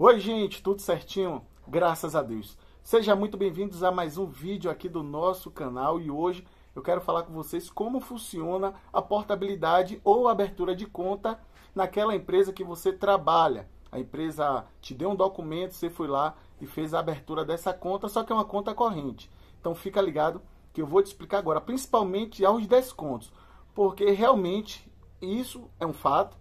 Oi, gente, tudo certinho? Graças a Deus. Sejam muito bem-vindos a mais um vídeo aqui do nosso canal e hoje eu quero falar com vocês como funciona a portabilidade ou abertura de conta naquela empresa que você trabalha. A empresa te deu um documento, você foi lá e fez a abertura dessa conta, só que é uma conta corrente. Então fica ligado que eu vou te explicar agora, principalmente aos descontos, porque realmente isso é um fato.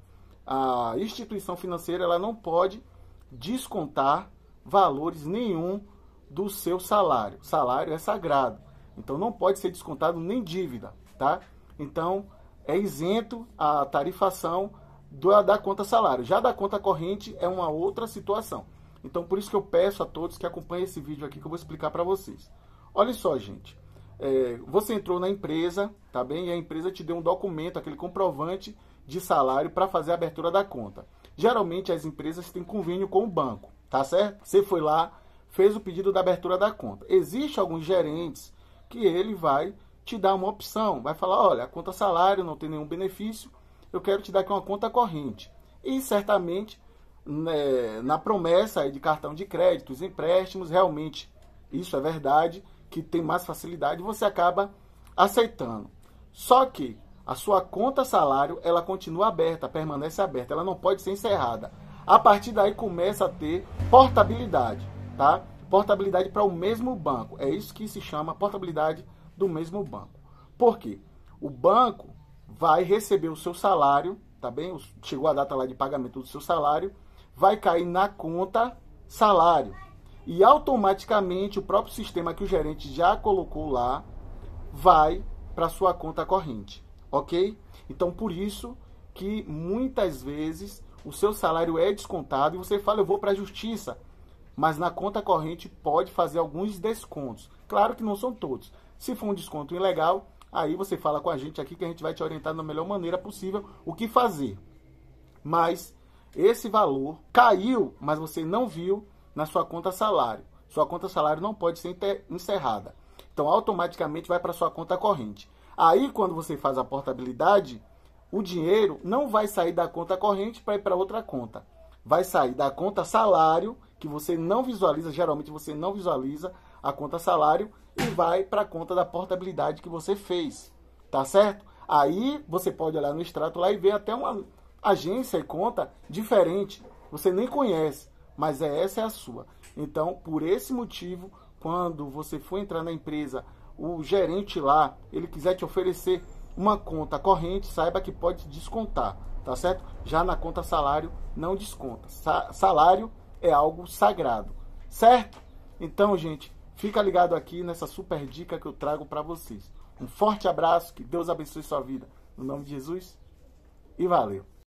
A instituição financeira ela não pode descontar valores nenhum do seu salário. Salário é sagrado, então não pode ser descontado nem dívida, tá? Então é isento a tarifação da, da conta salário. Já da conta corrente é uma outra situação. Então por isso que eu peço a todos que acompanhem esse vídeo aqui que eu vou explicar para vocês. Olha só, gente. É, você entrou na empresa, tá bem? E a empresa te deu um documento, aquele comprovante de salário para fazer a abertura da conta. Geralmente as empresas têm convênio com o banco, tá certo? Você foi lá, fez o pedido da abertura da conta. Existe alguns gerentes que ele vai te dar uma opção, vai falar, olha, a conta salário não tem nenhum benefício, eu quero te dar aqui uma conta corrente. E certamente né, na promessa de cartão de crédito, os empréstimos, realmente isso é verdade, que tem mais facilidade, você acaba aceitando. Só que a sua conta salário ela continua aberta, permanece aberta, ela não pode ser encerrada. A partir daí começa a ter portabilidade, tá? Portabilidade para o mesmo banco. É isso que se chama portabilidade do mesmo banco. Por quê? O banco vai receber o seu salário, tá bem? Chegou a data lá de pagamento do seu salário, vai cair na conta salário. E automaticamente o próprio sistema que o gerente já colocou lá vai para sua conta corrente ok? Então por isso que muitas vezes o seu salário é descontado e você fala eu vou para a justiça, mas na conta corrente pode fazer alguns descontos. Claro que não são todos. Se for um desconto ilegal, aí você fala com a gente aqui que a gente vai te orientar da melhor maneira possível o que fazer. Mas esse valor caiu, mas você não viu na sua conta salário. Sua conta salário não pode ser encerrada. Então automaticamente vai para sua conta corrente. Aí, quando você faz a portabilidade, o dinheiro não vai sair da conta corrente para ir para outra conta. Vai sair da conta salário, que você não visualiza, geralmente você não visualiza a conta salário, e vai para a conta da portabilidade que você fez. Tá certo? Aí você pode olhar no extrato lá e ver até uma agência e conta diferente. Você nem conhece, mas é essa é a sua. Então, por esse motivo, quando você for entrar na empresa o gerente lá, ele quiser te oferecer uma conta corrente, saiba que pode descontar, tá certo? Já na conta salário não desconta. Sa salário é algo sagrado, certo? Então, gente, fica ligado aqui nessa super dica que eu trago para vocês. Um forte abraço, que Deus abençoe sua vida. No nome de Jesus e valeu.